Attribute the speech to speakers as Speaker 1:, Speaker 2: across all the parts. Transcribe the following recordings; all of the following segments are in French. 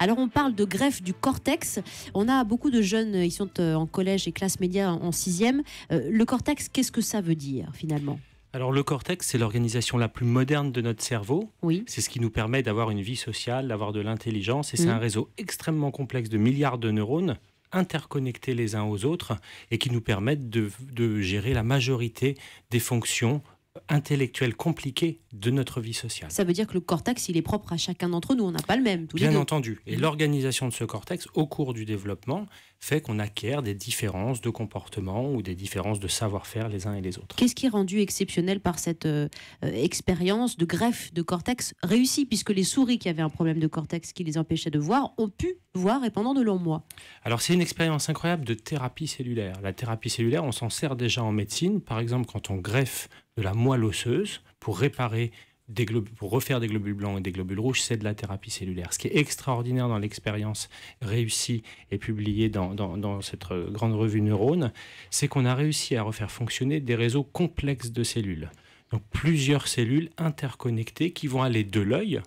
Speaker 1: Alors on parle de greffe du cortex. On a beaucoup de jeunes, euh, ils sont euh, en collège et classe média en sixième. Euh, le cortex, qu'est-ce que ça veut dire finalement
Speaker 2: alors le cortex, c'est l'organisation la plus moderne de notre cerveau. Oui. C'est ce qui nous permet d'avoir une vie sociale, d'avoir de l'intelligence, et c'est mm. un réseau extrêmement complexe de milliards de neurones interconnectés les uns aux autres et qui nous permettent de, de gérer la majorité des fonctions Intellectuel compliqué de notre vie sociale.
Speaker 1: Ça veut dire que le cortex, il est propre à chacun d'entre nous, on n'a pas le même. Bien entendu.
Speaker 2: Et mmh. l'organisation de ce cortex au cours du développement fait qu'on acquiert des différences de
Speaker 1: comportement ou des différences de savoir-faire les uns et les autres. Qu'est-ce qui est rendu exceptionnel par cette euh, euh, expérience de greffe de cortex réussie, puisque les souris qui avaient un problème de cortex qui les empêchait de voir ont pu voir et pendant de longs mois
Speaker 2: Alors c'est une expérience incroyable de thérapie cellulaire. La thérapie cellulaire, on s'en sert déjà en médecine, par exemple quand on greffe de la moelle osseuse pour réparer des pour refaire des globules blancs et des globules rouges, c'est de la thérapie cellulaire. Ce qui est extraordinaire dans l'expérience réussie et publiée dans, cette euh, grande revue Neurone, c'est qu'on a réussi à refaire fonctionner des réseaux complexes de cellules. Donc plusieurs cellules interconnectées qui vont aller de l'œil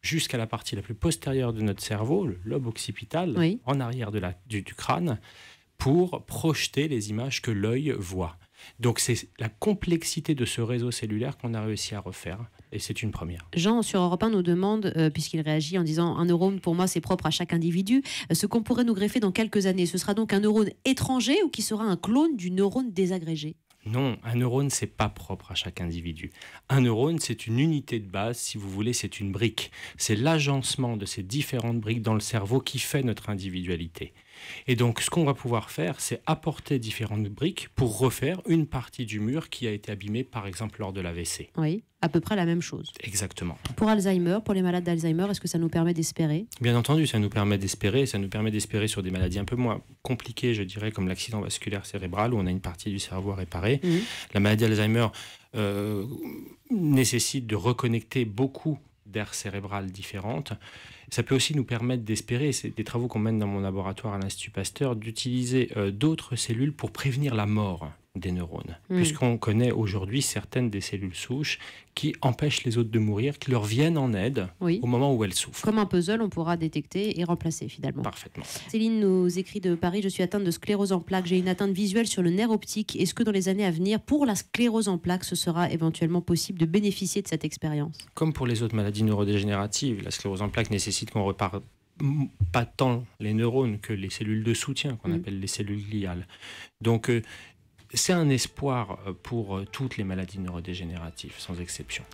Speaker 2: jusqu'à la partie la plus postérieure de notre cerveau, le lobe occipital, en arrière de la, du crâne, pour projeter les images que l'œil voit. Donc c'est la complexité de ce réseau cellulaire qu'on a réussi à refaire, et c'est une première.
Speaker 1: Jean, sur Europe 1, nous demande, euh, puisqu'il réagit en disant un neurone, pour moi, c'est propre à chaque individu, euh, ce qu'on pourrait nous greffer dans quelques années. Ce sera donc un neurone étranger ou qui sera un clone du neurone désagrégé
Speaker 2: non, un neurone, c'est pas propre à chaque individu. Un neurone, c'est une unité de base, si vous voulez, c'est une brique. C'est l'agencement de ces différentes briques dans le cerveau qui fait notre individualité. Et donc, ce qu'on va pouvoir faire, c'est apporter différentes briques pour refaire une partie du mur qui a été abîmée, par exemple, lors de l'AVC.
Speaker 1: Oui, à peu près la même chose. Exactement. Pour Alzheimer, pour les malades d'Alzheimer, est-ce que ça nous permet d'espérer
Speaker 2: Bien entendu, ça nous permet d'espérer. Ça nous permet d'espérer sur des maladies un peu moins compliquées, je dirais, comme l'accident vasculaire cérébral, où on a une partie du cerveau réparée. Mhm. La maladie d'Alzheimer euh, nécessite de reconnecter beaucoup d'aires cérébrales différentes. Ça peut aussi nous permettre d'espérer, c'est des travaux qu'on mène dans mon laboratoire à l'Institut Pasteur, d'utiliser euh, d'autres cellules pour prévenir la mort des neurones, hmm. puisqu'on connaît aujourd'hui certaines des cellules souches qui empêchent les autres de mourir, qui leur viennent en aide au moment où elles souffrent.
Speaker 1: Comme un puzzle, on pourra détecter et remplacer finalement. Parfaitement. Céline nous écrit de Paris, je suis atteinte de sclérose en plaques, j'ai une atteinte visuelle sur le nerf optique. Est-ce que dans les années à venir, pour la sclérose en plaques, ce sera éventuellement possible de bénéficier de cette expérience
Speaker 2: Comme pour les autres maladies neurodégénératives, la sclérose en plaques nécessite qu'on repart pas tant les neurones que les cellules de soutien qu'on mm. appelle les cellules gliales. Donc euh, c'est un espoir euh, pour euh, toutes les maladies neurodégénératives, sans exception.